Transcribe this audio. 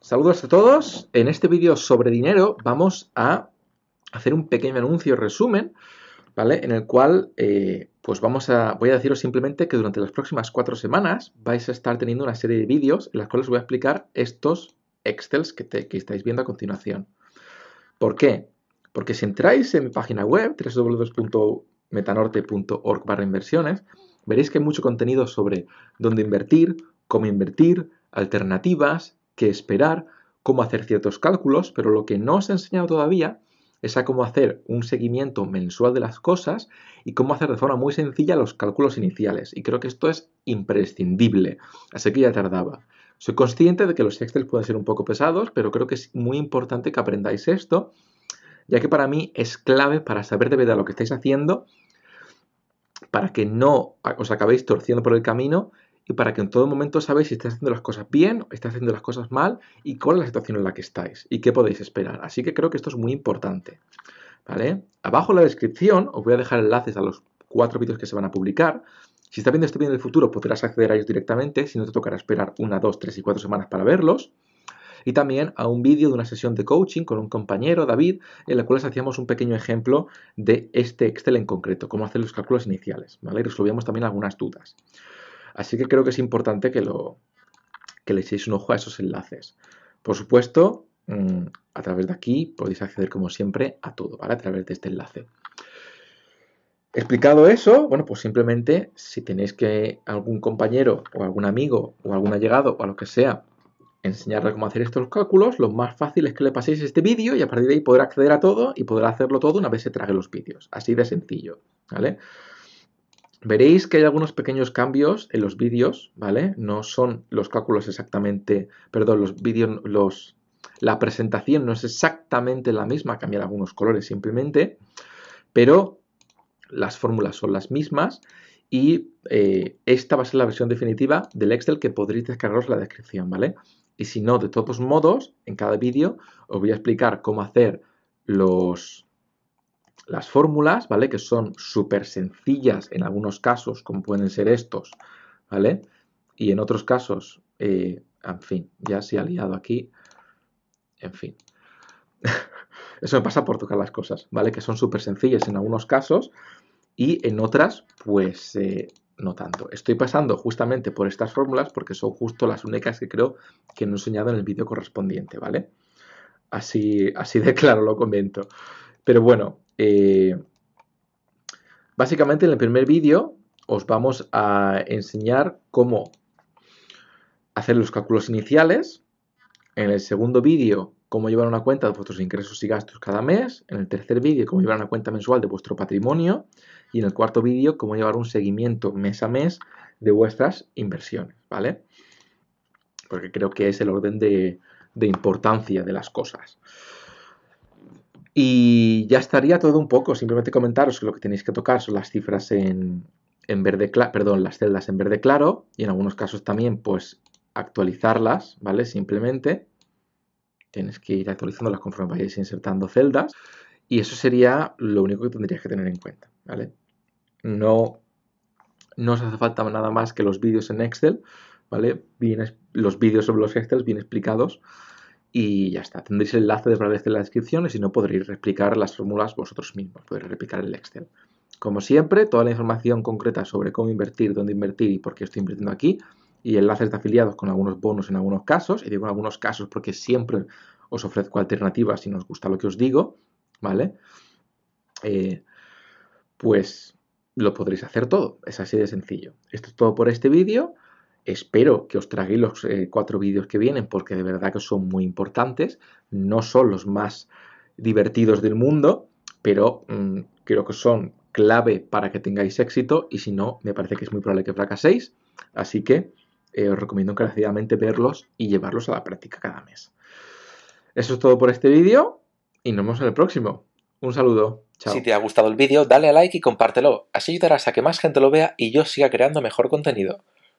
Saludos a todos. En este vídeo sobre dinero vamos a hacer un pequeño anuncio resumen, ¿vale? En el cual, eh, pues vamos a, voy a deciros simplemente que durante las próximas cuatro semanas vais a estar teniendo una serie de vídeos en las cuales os voy a explicar estos Excels que, que estáis viendo a continuación. ¿Por qué? Porque si entráis en mi página web, www.metanorte.org barra inversiones, veréis que hay mucho contenido sobre dónde invertir, cómo invertir, alternativas, que esperar, cómo hacer ciertos cálculos, pero lo que no os he enseñado todavía es a cómo hacer un seguimiento mensual de las cosas y cómo hacer de forma muy sencilla los cálculos iniciales. Y creo que esto es imprescindible, así que ya tardaba. Soy consciente de que los Excel pueden ser un poco pesados, pero creo que es muy importante que aprendáis esto, ya que para mí es clave para saber de verdad lo que estáis haciendo, para que no os acabéis torciendo por el camino y para que en todo momento sabéis si estáis haciendo las cosas bien, estáis haciendo las cosas mal y cuál es la situación en la que estáis y qué podéis esperar. Así que creo que esto es muy importante. ¿vale? Abajo en la descripción os voy a dejar enlaces a los cuatro vídeos que se van a publicar. Si estás viendo este vídeo en el futuro podrás acceder a ellos directamente, si no te tocará esperar una, dos, tres y cuatro semanas para verlos y también a un vídeo de una sesión de coaching con un compañero, David, en la cual les hacíamos un pequeño ejemplo de este Excel en concreto, cómo hacer los cálculos iniciales, ¿vale? Y resolvíamos también algunas dudas. Así que creo que es importante que, le echéis un ojo a esos enlaces. Por supuesto, mm, a través de aquí podéis acceder como siempre a todo, ¿vale? A través de este enlace. Explicado eso, bueno, pues simplemente si tenéis que algún compañero o algún amigo o algún allegado o a lo que sea enseñarle cómo hacer estos cálculos, lo más fácil es que le paséis este vídeo y a partir de ahí podrá acceder a todo y poder hacerlo todo una vez se trague los vídeos. Así de sencillo, ¿vale? Veréis que hay algunos pequeños cambios en los vídeos, ¿vale? No son los cálculos exactamente, perdón, los vídeos, los, la presentación no es exactamente la misma, cambiar algunos colores simplemente, pero las fórmulas son las mismas y eh, esta va a ser la versión definitiva del Excel que podréis descargaros la descripción, ¿vale? Y si no, de todos modos, en cada vídeo os voy a explicar cómo hacer los, las fórmulas, ¿vale? Que son súper sencillas en algunos casos, como pueden ser estos, ¿vale? Y en otros casos, eh, en fin, ya se ha liado aquí, en fin. Eso me pasa por tocar las cosas, ¿vale? Que son súper sencillas en algunos casos y en otras, pues eh, no tanto. Estoy pasando justamente por estas fórmulas porque son justo las únicas que creo que no he enseñado en el vídeo correspondiente, ¿vale? Así, así de claro lo comento. Pero bueno, eh, básicamente en el primer vídeo os vamos a enseñar cómo hacer los cálculos iniciales. En el segundo vídeo, cómo llevar una cuenta de vuestros ingresos y gastos cada mes. En el tercer vídeo, cómo llevar una cuenta mensual de vuestro patrimonio. Y en el cuarto vídeo, cómo llevar un seguimiento mes a mes de vuestras inversiones, ¿vale? Porque creo que es el orden de importancia de las cosas. Y ya estaría todo un poco. Simplemente comentaros que lo que tenéis que tocar son las cifras en, verde claro, perdón, las celdas en verde claro y en algunos casos también pues actualizarlas, ¿vale? Simplemente tienes que ir actualizándolas conforme vayáis insertando celdas y eso sería lo único que tendrías que tener en cuenta, ¿vale? No, no os hace falta nada más que los vídeos en Excel, ¿vale? Bien, los vídeos sobre los Excel bien explicados y ya está, tendréis el enlace de Braille en la descripción y si no podréis replicar las fórmulas vosotros mismos, podréis replicar el Excel. Como siempre, toda la información concreta sobre cómo invertir, dónde invertir y por qué estoy invirtiendo aquí, y enlaces de afiliados con algunos bonos en algunos casos, y digo en algunos casos porque siempre os ofrezco alternativas si nos gusta lo que os digo, ¿vale? Eh, pues lo podréis hacer todo, es así de sencillo. Esto es todo por este vídeo. Espero que os traguéis los eh, cuatro vídeos que vienen porque de verdad que son muy importantes. No son los más divertidos del mundo, pero mm, creo que son clave para que tengáis éxito y si no, me parece que es muy probable que fracaséis. Así que eh, os recomiendo encarecidamente verlos y llevarlos a la práctica cada mes. Eso es todo por este vídeo y nos vemos en el próximo. Un saludo. Si te ha gustado el vídeo, dale a like y compártelo. Así ayudarás a que más gente lo vea y yo siga creando mejor contenido.